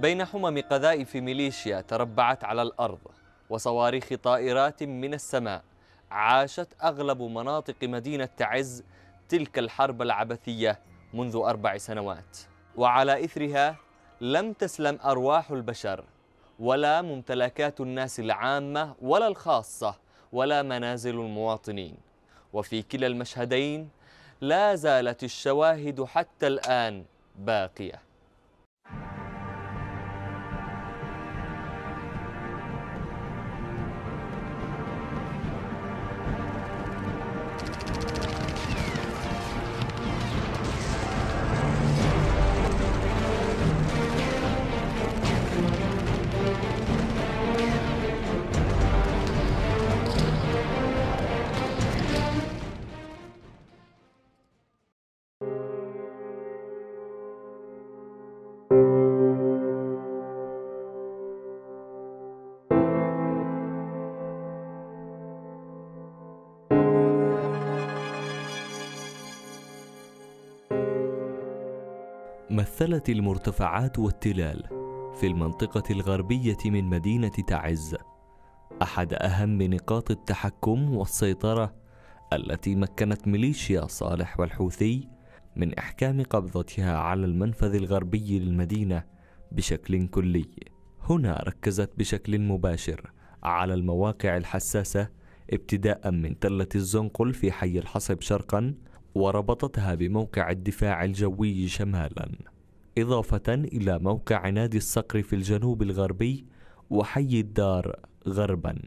بين حمم قذائف ميليشيا تربعت على الأرض وصواريخ طائرات من السماء عاشت أغلب مناطق مدينة تعز تلك الحرب العبثية منذ أربع سنوات وعلى إثرها لم تسلم أرواح البشر ولا ممتلكات الناس العامة ولا الخاصة ولا منازل المواطنين وفي كلا المشهدين لا زالت الشواهد حتى الآن باقيه تمثلت المرتفعات والتلال في المنطقة الغربية من مدينة تعز أحد أهم نقاط التحكم والسيطرة التي مكنت ميليشيا صالح والحوثي من إحكام قبضتها على المنفذ الغربي للمدينة بشكل كلي. هنا ركزت بشكل مباشر على المواقع الحساسة ابتداء من تلة الزنقل في حي الحصب شرقا وربطتها بموقع الدفاع الجوي شمالا إضافة إلى موقع نادي الصقر في الجنوب الغربي وحي الدار غربا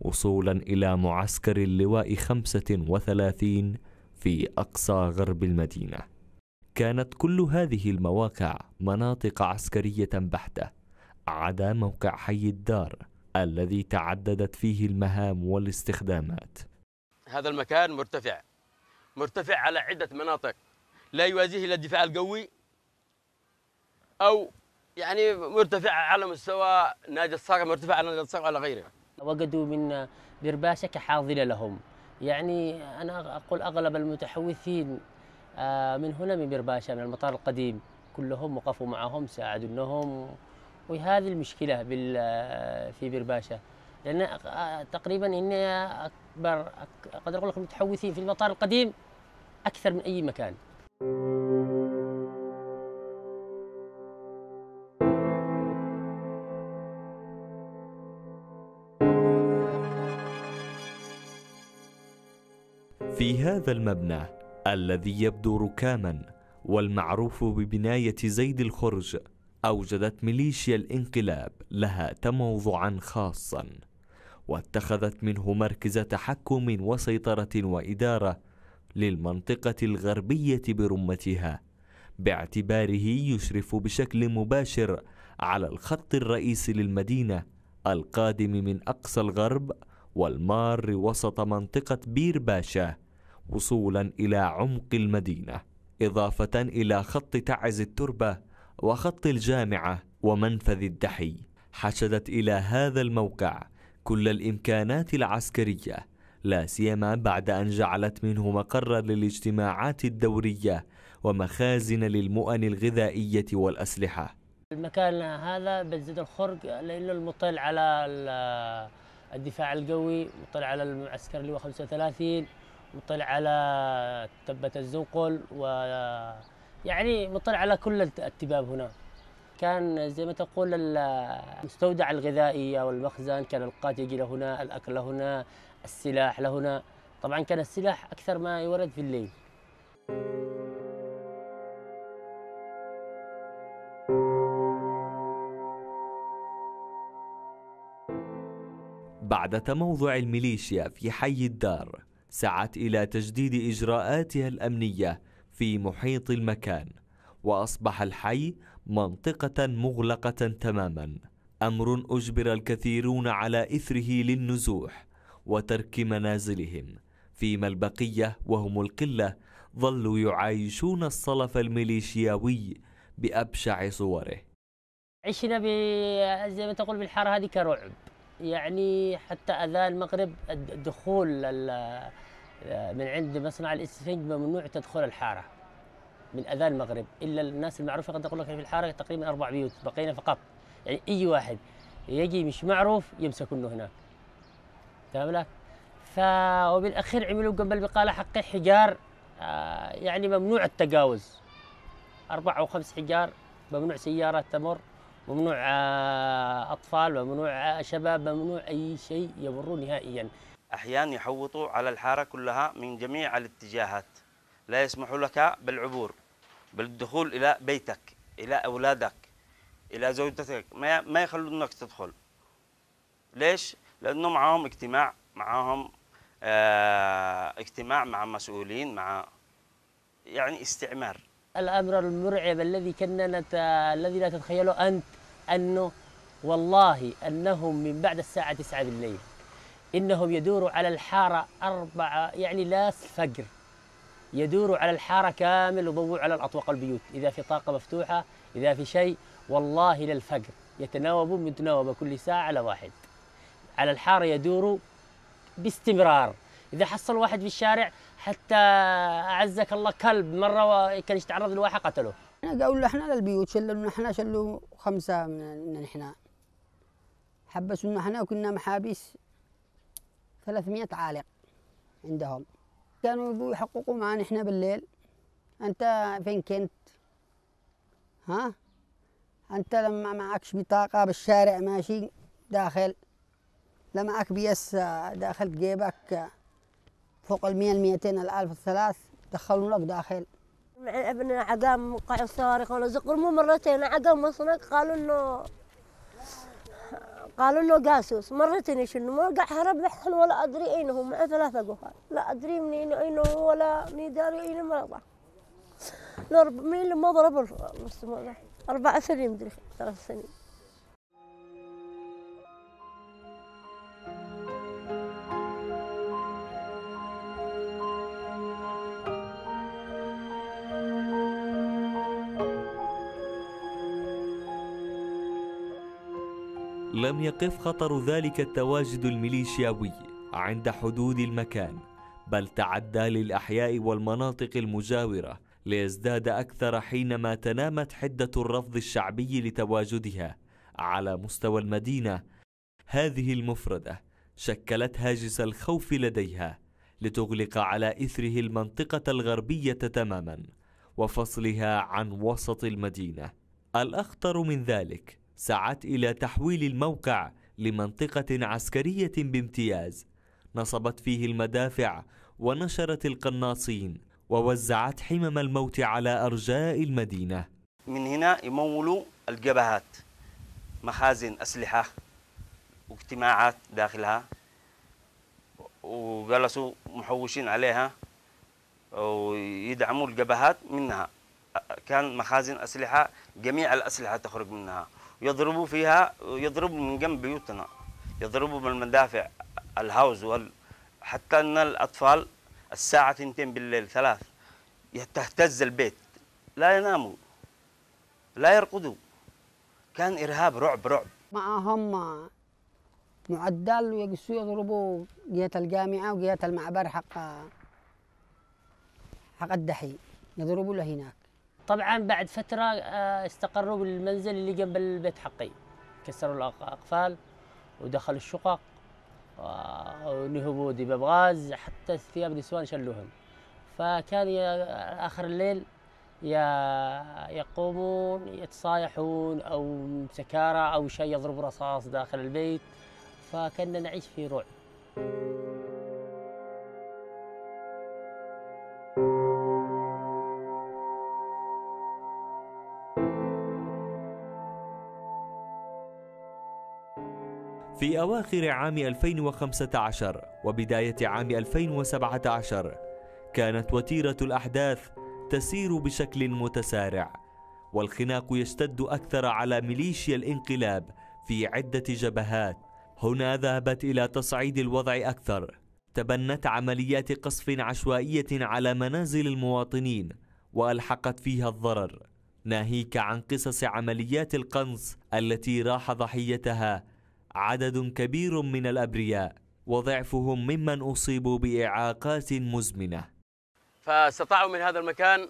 وصولا إلى معسكر اللواء 35 في أقصى غرب المدينة كانت كل هذه المواقع مناطق عسكرية بحتة عدا موقع حي الدار الذي تعددت فيه المهام والاستخدامات هذا المكان مرتفع مرتفع على عدة مناطق لا يوازيه إلا الدفاع القوي او يعني مرتفعه على مستوى نادي الصقر مرتفعه على نادي الصقر على غيره وجدوا من برباسه كحاضلة لهم يعني انا اقول اغلب المتحوثين آه، من هنا من برباشه من المطار القديم كلهم وقفوا معهم ساعدونهم وهذه المشكله بال آه، في برباشه لان آه، تقريبا ان اكبر اقدر اقول لكم متحوثين في المطار القديم اكثر من اي مكان. في هذا المبنى الذي يبدو ركاما والمعروف ببناية زيد الخرج أوجدت ميليشيا الانقلاب لها تموضعا خاصا واتخذت منه مركز تحكم وسيطرة وإدارة للمنطقة الغربية برمتها باعتباره يشرف بشكل مباشر على الخط الرئيسي للمدينة القادم من أقصى الغرب والمار وسط منطقة بير باشا وصولا إلى عمق المدينة إضافة إلى خط تعز التربة وخط الجامعة ومنفذ الدحي حشدت إلى هذا الموقع كل الإمكانات العسكرية لا سيما بعد أن جعلت منه مقرا للاجتماعات الدورية ومخازن للمؤن الغذائية والأسلحة المكان هذا بنزيد الخرق لأنه المطل على الدفاع القوي مطل على المعسكر اللي هو 35 مطلع على تبة الزنقل و يعني مطلع على كل التباب هنا كان زي ما تقول المستودع الغذائي او المخزن كان القات يجي لهنا الاكل لهنا السلاح لهنا طبعا كان السلاح اكثر ما يورد في الليل بعد تموضع الميليشيا في حي الدار سعت إلى تجديد إجراءاتها الأمنية في محيط المكان وأصبح الحي منطقة مغلقة تماما أمر أجبر الكثيرون على إثره للنزوح وترك منازلهم فيما البقية وهم القلة ظلوا يعايشون الصلف الميليشياوي بأبشع صوره عشنا زي ما تقول بالحارة هذه كرعب يعني حتى اذان المغرب الدخول من عند مصنع الاسفنج ممنوع تدخل الحاره من اذان المغرب الا الناس المعروفه قد اقول لك في الحاره تقريبا اربع بيوت بقينا فقط يعني اي واحد يجي مش معروف يمسكونه هناك فاهم لك؟ ف وبالاخير عملوا قبل البقاله حقي حجار آه، يعني ممنوع التجاوز اربع او خمس حجار ممنوع سياره تمر ممنوع آه، اطفال ممنوع آه، شباب ممنوع اي شيء يمروا نهائيا احيانا يحوطوا على الحاره كلها من جميع الاتجاهات لا يسمحوا لك بالعبور بالدخول الى بيتك الى اولادك الى زوجتك ما ما يخلونك تدخل ليش لانه معهم اجتماع معهم آه، اجتماع مع مسؤولين مع يعني استعمار الأمر المرعب الذي كنا نت... الذي لا تتخيله أنت أنه والله أنهم من بعد الساعة 9 بالليل إنهم يدوروا على الحارة أربعة يعني لا فجر يدوروا على الحارة كامل وضوء على الأطواق البيوت إذا في طاقة مفتوحة إذا في شيء والله للفجر يتناوبون متناوبة كل ساعة على واحد على الحارة يدوروا باستمرار إذا حصل واحد في الشارع حتى اعزك الله كلب مره كان يتعرض لواحة قتله احنا قالوا احنا للبيوت شلوا احنا شلوا خمسه من احنا حبسوا احنا وكنا محابس 300 عالق عندهم كانوا يحققوا معنا احنا بالليل انت فين كنت ها انت لما معكش بطاقه بالشارع ماشي داخل لما معك بيس داخل جيبك فوق المية الميتين الألف الثلاث دخلوا لك داخل ابن عقام وقع صارخ ولا زقر مو مرتين عقام مصنق قالوا انه قالوا انه جاسوس مرتين شنو ما قاع هرب بحثن ولا ادري اين هو مع ثلاثة قفال لا ادري منين اين هو ولا من داري اين مرضى مين اللي ما ضرب أربع سنين مدري ثلاث سنين لم يقف خطر ذلك التواجد الميليشياوي عند حدود المكان بل تعدى للأحياء والمناطق المجاورة ليزداد أكثر حينما تنامت حدة الرفض الشعبي لتواجدها على مستوى المدينة هذه المفردة شكلت هاجس الخوف لديها لتغلق على إثره المنطقة الغربية تماما وفصلها عن وسط المدينة الأخطر من ذلك سعت إلى تحويل الموقع لمنطقة عسكرية بامتياز نصبت فيه المدافع ونشرت القناصين ووزعت حمم الموت على أرجاء المدينة من هنا يمولوا الجبهات مخازن أسلحة واجتماعات داخلها وجلسوا محوشين عليها ويدعموا الجبهات منها كان مخازن أسلحة جميع الأسلحة تخرج منها يضربوا فيها يضربوا من جنب بيوتنا يضربوا من المدافع الهاوز وال حتى ان الاطفال الساعه 2 بالليل ثلاث تهتز البيت لا يناموا لا يرقدوا كان ارهاب رعب رعب معهم معدل ويقصوا يضربوا جهه الجامعه وجهه المعبر حق حق الدحي يضربوا له هناك طبعا بعد فتره آه، استقروا بالمنزل اللي جنب البيت حقي كسروا الاقفال ودخلوا الشقق ونهبوا دباب غاز حتى ثياب النسوان شلوهم فكان اخر الليل يقومون يتصايحون او سكارى او شيء يضرب رصاص داخل البيت فكنا نعيش في رعب في أواخر عام 2015 وبداية عام 2017 كانت وتيرة الأحداث تسير بشكل متسارع والخناق يشتد أكثر على ميليشيا الانقلاب في عدة جبهات هنا ذهبت إلى تصعيد الوضع أكثر تبنت عمليات قصف عشوائية على منازل المواطنين وألحقت فيها الضرر ناهيك عن قصص عمليات القنص التي راح ضحيتها عدد كبير من الأبرياء وضعفهم ممن أصيبوا بإعاقات مزمنة فاستطاعوا من هذا المكان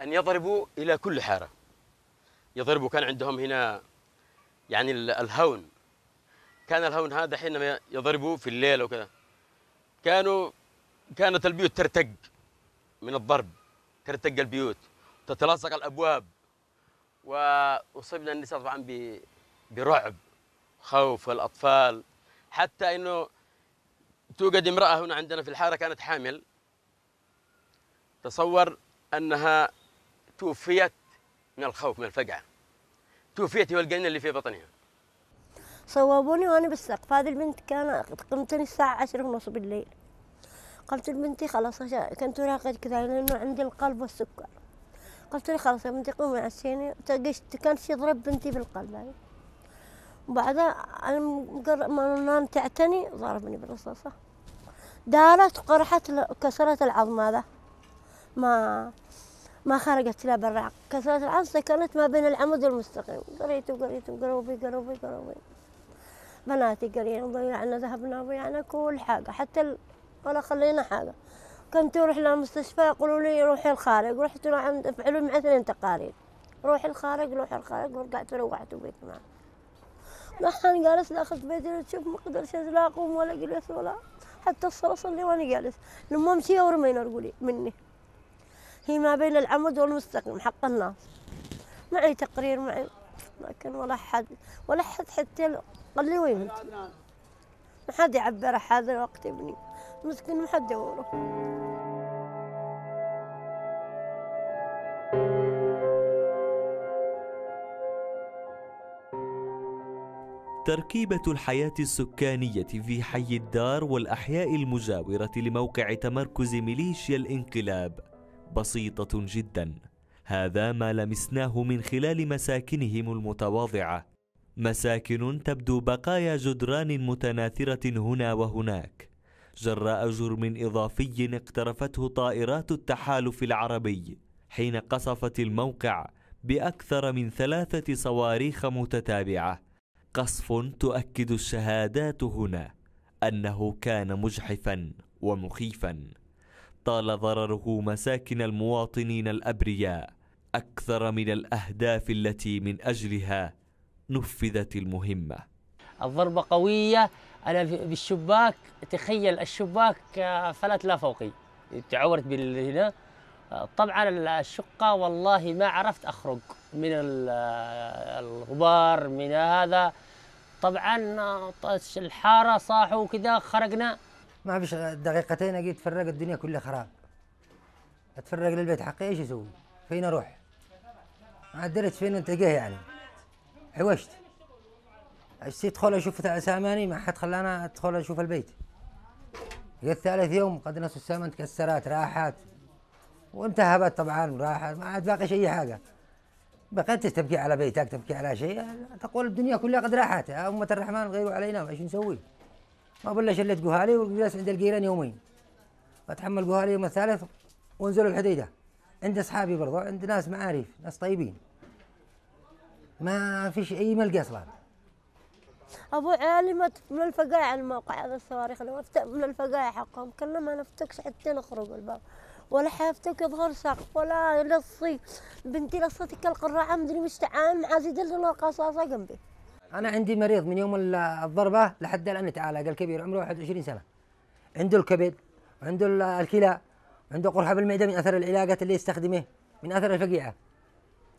أن يضربوا إلى كل حارة يضربوا كان عندهم هنا يعني الهون كان الهون هذا حينما يضربوا في الليل وكذا كانوا كانت البيوت ترتق من الضرب ترتق البيوت تتلاصق الابواب واصبنا النساء طبعا ب برعب خوف الأطفال حتى أنه توجد امرأة هنا عندنا في الحارة كانت حامل تصور أنها توفيت من الخوف من الفقعة توفيت والجنين اللي في بطنها صوابوني وأنا بالسقف هذه البنت كان قمتني الساعة 10 ونص بالليل قلت لبنتي خلاص كنت راقد كذا لأنه عندي القلب والسكر قلت لي خلاص يا بنتي قومي عسيني كان يضرب بنتي بالقلب يعني. وبعدين ما تعتني ضربني بالرصاصة دارت قرحت كسرت العظم هذا ما ما خرجت لا برا كسرت العظم سكنت ما بين العمود والمستقيم قريت وقريت وقروبي قروبي قروبي بناتي قرينا ضيعنا ذهبنا ضيعنا كل حاجة حتى ولا خلينا حاجة كنت أروح للمستشفى يقولوا لي روحي الخارج رحت عند افعلوا معي اثنين تقارير روحي الخارج روحي الخارج ورجعت روحت وبيت معي لخان جالس داخل بيتي تشوف ما قدرت لا اقوم ولا جلس ولا حتى الصلاة صلي وانا جالس لما امشي ورمينا رجولي مني هي ما بين العمود والمستقيم حق الناس معي تقرير معي لكن ولا حد ولا حد حتى قال لي وين انت ما حد يعبر هذا وقت ابني مسكين ما حد دوره تركيبة الحياة السكانية في حي الدار والأحياء المجاورة لموقع تمركز ميليشيا الانقلاب بسيطة جدا هذا ما لمسناه من خلال مساكنهم المتواضعة مساكن تبدو بقايا جدران متناثرة هنا وهناك جراء جرم إضافي اقترفته طائرات التحالف العربي حين قصفت الموقع بأكثر من ثلاثة صواريخ متتابعة قصف تؤكد الشهادات هنا انه كان مجحفا ومخيفا طال ضرره مساكن المواطنين الابرياء اكثر من الاهداف التي من اجلها نفذت المهمه الضربه قويه انا بالشباك تخيل الشباك آه، فلت لا فوقي تعورت بالهنا آه، طبعا الشقه والله ما عرفت اخرج من الغبار من هذا طبعا الحاره صاحوا وكذا خرقنا ما فيش دقيقتين اجي اتفرق الدنيا كلها خراب اتفرق للبيت حقي ايش اسوي؟ فين اروح؟ ما دريت فين انتقيه يعني حوشت اجي ادخل اشوف ساماني ما حد خلانا ادخل اشوف البيت جت ثالث يوم قد نص السامان تكسرت راحت وانتهبت طبعا راحت ما عاد باقي شيء حاجه بقيت تبكي على بيتك تبكي على شيء تقول الدنيا كلها قد راحت يا آه، أمة الرحمن غيروا علينا ايش نسوي ما بلا شلتقوها لي وجلست عند الجيران يومين واتحملقوها لي يوم الثالث وانزلوا الحديدة عند أصحابي برضو عند ناس معارف ناس طيبين ما فيش أي ملقى أصلا ابو علمت من الفقاعة الموقع هذا الصواريخ من الفقاعة حقهم كنا ما نفتكش حتى نخرج الباب ولا حافتك يظهر سقف ولا لصي بنتي لصتك القراعه مدري وش تعال عازي القصاصه جنبي انا عندي مريض من يوم الضربه لحد الان يتعالج الكبير عمره 21 سنه عنده الكبد وعنده الكلى عنده قرحه بالمعده من اثر العلاجات اللي يستخدمه من اثر الفقيعه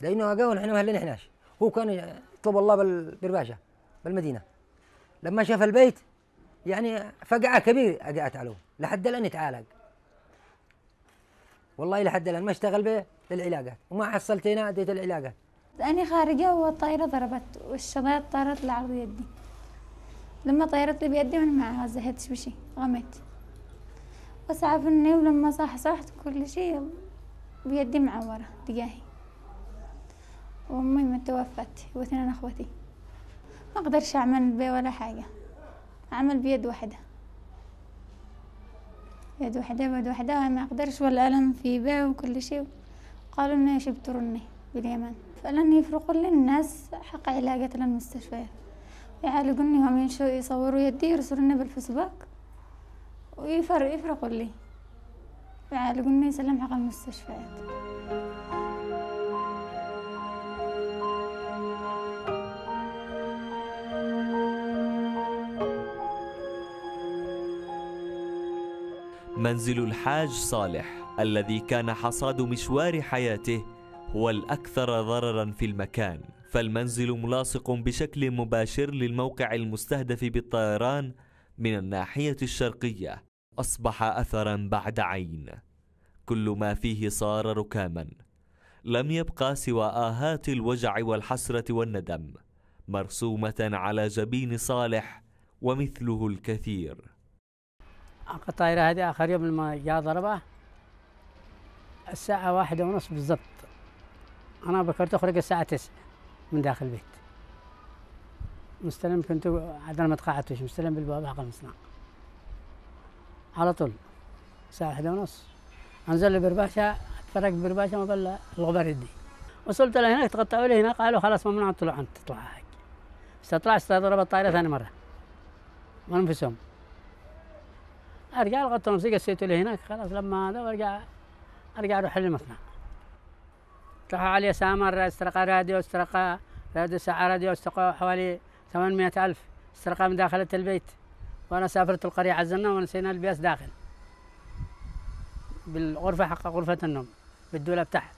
لانه اقا إحنا مهلين إحناش هو كان يطلب الله بالبرباشه بالمدينه لما شاف البيت يعني فقعه كبيره اقعت عليه لحد الان يتعالج والله لحد الان ما اشتغل للعلاقه وما حصلت هنا اديت العلاقه أنا خارجة والطائرة ضربت والشظايط طارت لعرض يدي لما طيرت لي بيدي وأنا ما زهقتش بشي غمت وسعفني ولما صحصحت كل شي بيدي معورة تجاهي وأمي ما توفت واثنين أخوتي ما أقدرش أعمل بي ولا حاجة أعمل بيد واحدة يد وحدها بيد وحدها ما أقدرش والألم في بها وكل شيء قالوا لنا بترني باليمن فلن يفرقوا لي الناس حق علاجات للمستشفيات يعالجوني وهم ينشوا يصوروا يدي يرسلوني بالفيسبوك ويفرقوا لي يعالجوني يسلم حق المستشفيات منزل الحاج صالح الذي كان حصاد مشوار حياته هو الأكثر ضررا في المكان فالمنزل ملاصق بشكل مباشر للموقع المستهدف بالطيران من الناحية الشرقية أصبح أثرا بعد عين كل ما فيه صار ركاما لم يبقى سوى آهات الوجع والحسرة والندم مرسومة على جبين صالح ومثله الكثير الطائرة هذه آخر يوم لما جاء ضربة الساعة واحدة ونص بالضبط أنا بكرت أخرج الساعة تسعة من داخل البيت مستلم كنت عاد ما تقاعدتش مستلم بالباب حق المصنع على طول الساعة واحدة ونص أنزل برباشة أتفرج برباشة ما بلا الغبار يدي وصلت لهناك تغطوا لي هناك قالوا خلاص ممنوع تطلع أنت تطلع هيك استطلع استضرب الطائرة ثاني مرة نفسهم ارجع لغايه زي قسيته لي هناك خلاص لما هذا وارجع ارجع اروح المصنع راحوا علي سامر استرقى راديو استرقى راديو ساعة راديو استرقى حوالي 800 ألف استرقى من داخلة البيت وأنا سافرت القرية عزلنا ونسينا البياس داخل بالغرفة حق غرفة النوم بالدولاب تحت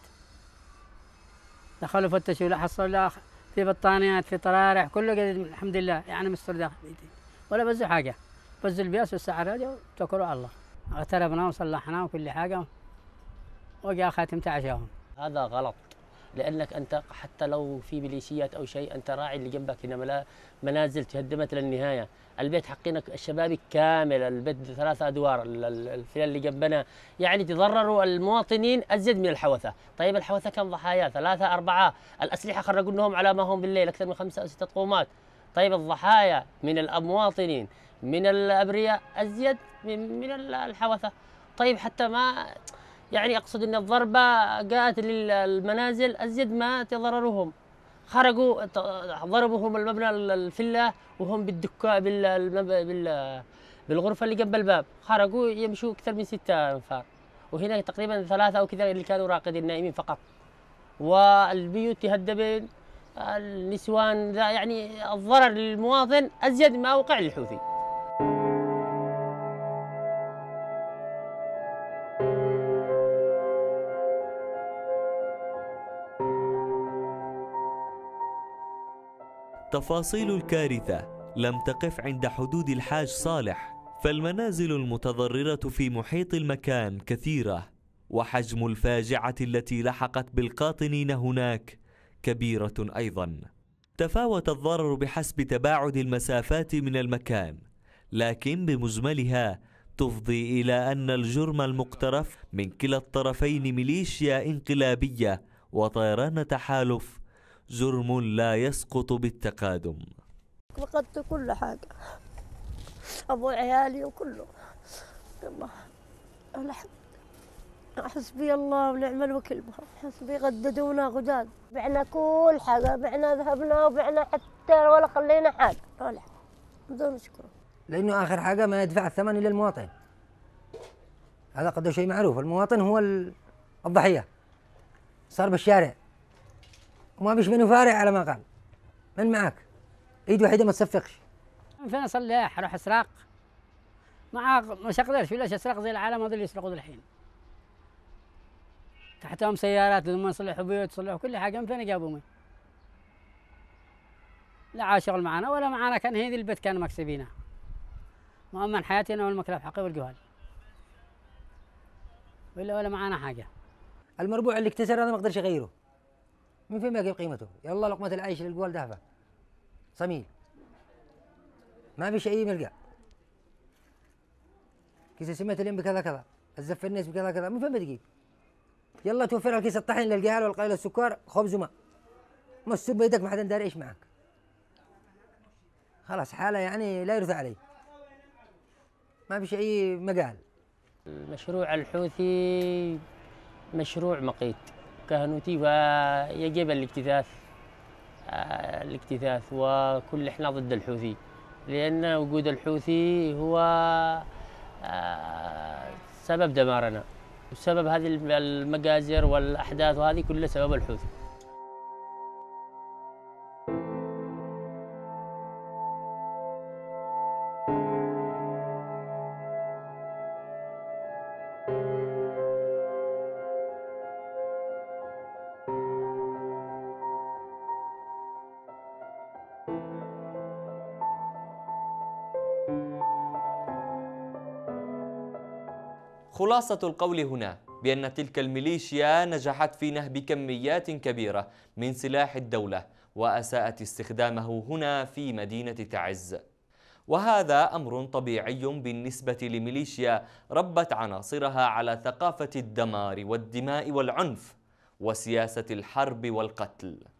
دخلوا فتشوا لا حصلوا لا في بطانيات في طرارح كله قد الحمد لله يعني مستر داخل بيتي ولا بزوا حاجه فز البياس والسعر هذا وتوكلوا على الله اغتربنا وصلحنا وكل حاجه وجاء خاتم تعشاهم هذا غلط لانك انت حتى لو في بليسيات او شيء انت راعي اللي جنبك هنا منازل تهدمت للنهايه، البيت حقينك الشبابي كامل، البيت ثلاث ادوار، الفيل اللي جنبنا، يعني تضرروا المواطنين ازيد من الحوثه، طيب الحوثه كم ضحايا؟ ثلاثه اربعه، الاسلحه خرجوا لهم على ما هم بالليل اكثر من خمسه او سته قومات، طيب الضحايا من المواطنين من الابرياء ازيد من, من الحوثه طيب حتى ما يعني اقصد ان الضربه جاءت للمنازل ازيد ما تضررهم خرجوا ضربهم المبنى الفله وهم بالدكا بال بالغرفه اللي جنب الباب خرجوا يمشوا اكثر من ستة انفار وهنا تقريبا ثلاثه او كذا اللي كانوا راقدين نائمين فقط والبيوت تهدمت النسوان يعني الضرر للمواطن ازيد ما وقع للحوثي تفاصيل الكارثة لم تقف عند حدود الحاج صالح فالمنازل المتضررة في محيط المكان كثيرة وحجم الفاجعة التي لحقت بالقاطنين هناك كبيرة أيضا تفاوت الضرر بحسب تباعد المسافات من المكان لكن بمجملها تفضي إلى أن الجرم المقترف من كلا الطرفين ميليشيا انقلابية وطيران تحالف جرم لا يسقط بالتقادم فقدت كل حاجة أبو عيالي وكله الله الحمد حسبي الله ونعم الوكيل حسبي غددونا غداد بعنا كل حاجه بعنا ذهبنا وبعنا حتى ولا خلينا حاجه ولا بدون شكر لانه اخر حاجه ما يدفع الثمن الا المواطن هذا قد شيء معروف المواطن هو الضحيه صار بالشارع وما منه فارع على ما قال من معك ايد وحيده ما تصفقش من فين اصلح اروح اسرق ما مش اقدرش ليش اسرق زي العالم هذا اللي يسرقوا الحين تحتهم سيارات لما يصلحوا بيوت يصلحوا كل حاجه من فين جابوا مين لا شغل معانا ولا معانا كان هذي البيت كان مكسبينه مؤمن حياتي انا والمكلف حقي والجهال ولا ولا معانا حاجه المربوع اللي اكتسر هذا ما اقدرش اغيره من فين بيجيب قيمته يلا لقمة العيش للجوال دهفة صميل ما في شيء ملقى كيس سمة اليم بكذا كذا الزف الناس بكذا كذا من فين بتجيب يلا توفر كيس الطحين للجهال والقليل السكر خبز وماء مسوب بيدك ما حدا داري ايش معك خلاص حالة يعني لا يرثى عليه ما في شيء مقال مشروع الحوثي مشروع مقيت كهنوتي فيجب الاكتثاث آه، الاكتثاث وكل احنا ضد الحوثي لان وجود الحوثي هو آه، سبب دمارنا وسبب هذه المجازر والاحداث وهذه كلها سبب الحوثي خلاصة القول هنا بأن تلك الميليشيا نجحت في نهب كميات كبيرة من سلاح الدولة وأساءت استخدامه هنا في مدينة تعز وهذا أمر طبيعي بالنسبة لميليشيا ربت عناصرها على ثقافة الدمار والدماء والعنف وسياسة الحرب والقتل